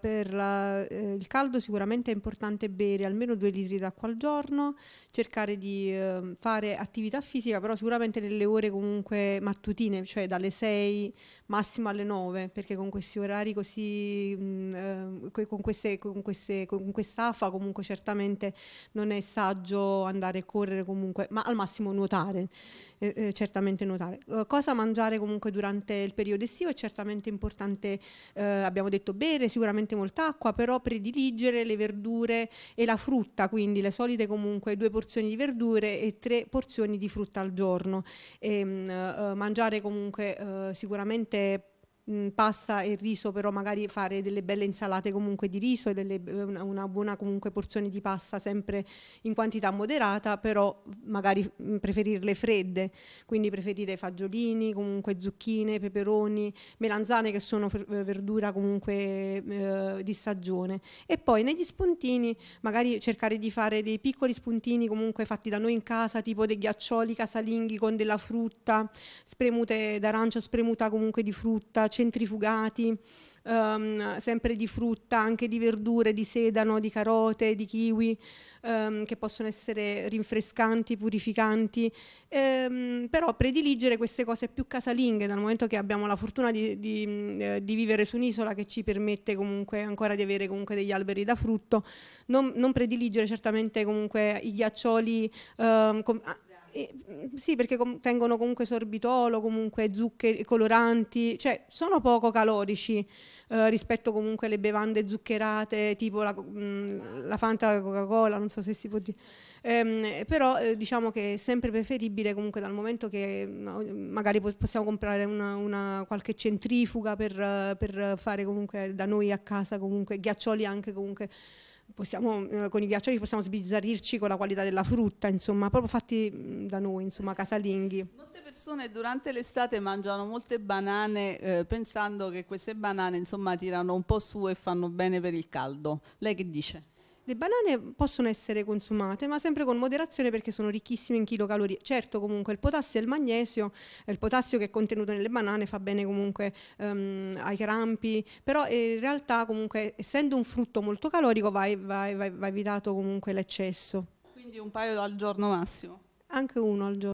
Per la, eh, il caldo sicuramente è importante bere almeno due litri d'acqua al giorno, cercare di eh, fare attività fisica, però sicuramente nelle ore comunque mattutine, cioè dalle 6 massimo alle 9, perché con questi orari così, mh, mm, eh, con, queste, con, queste, con quest'afa comunque certamente non è saggio andare a correre comunque, ma al massimo nuotare, eh, eh, certamente nuotare. Eh, cosa mangiare comunque durante il periodo estivo è certamente importante, abbiamo detto bere, sicuramente sicuramente molta acqua, però prediligere le verdure e la frutta, quindi le solite comunque due porzioni di verdure e tre porzioni di frutta al giorno. E, ehm, eh, mangiare comunque eh, sicuramente Mm, pasta e riso, però magari fare delle belle insalate comunque di riso e delle, eh, una, una, buona comunque porzione di pasta sempre in quantità moderata, però magari mh, mm, preferirle fredde, quindi preferire fagiolini, comunque zucchine, peperoni, melanzane che sono eh, verdura comunque eh, di stagione. E poi negli spuntini magari cercare di fare dei piccoli spuntini comunque fatti da noi in casa, tipo dei ghiaccioli casalinghi con della frutta, spremute d'arancia, spremuta comunque di frutta, centrifugati, um, sempre di frutta, anche di verdure, di sedano, di carote, di kiwi, um, che possono essere rinfrescanti, purificanti, um, però prediligere queste cose più casalinghe dal momento che abbiamo la fortuna di, di, eh, di vivere su un'isola che ci permette comunque ancora di avere comunque degli alberi da frutto, non, non prediligere certamente comunque i ghiaccioli, eh, Mm, sì, perché contengono comunque sorbitolo, comunque zuccheri, coloranti, cioè sono poco calorici eh, rispetto comunque alle bevande zuccherate tipo la, mh, mm, la Fanta, la Coca-Cola, non so se si può dire. Ehm, però eh, diciamo che è sempre preferibile comunque dal momento che magari possiamo comprare una, una qualche centrifuga per, per, fare comunque da noi a casa comunque ghiaccioli anche comunque possiamo, eh, con i ghiaccioli possiamo sbizzarrirci con la qualità della frutta, insomma, proprio fatti mm, da noi, insomma, casalinghi. Molte persone durante l'estate mangiano molte banane eh, pensando che queste banane, insomma, tirano un po' su e fanno bene per il caldo. Lei che dice? Le banane possono essere consumate, ma sempre con moderazione perché sono ricchissime in chilocalorie. Certo, comunque il potassio e il magnesio, eh, il potassio che è contenuto nelle banane fa bene comunque um, ai crampi, però eh, in realtà comunque essendo un frutto molto calorico va, va, va, va evitato comunque l'eccesso. Quindi un paio al giorno massimo? Anche uno al giorno.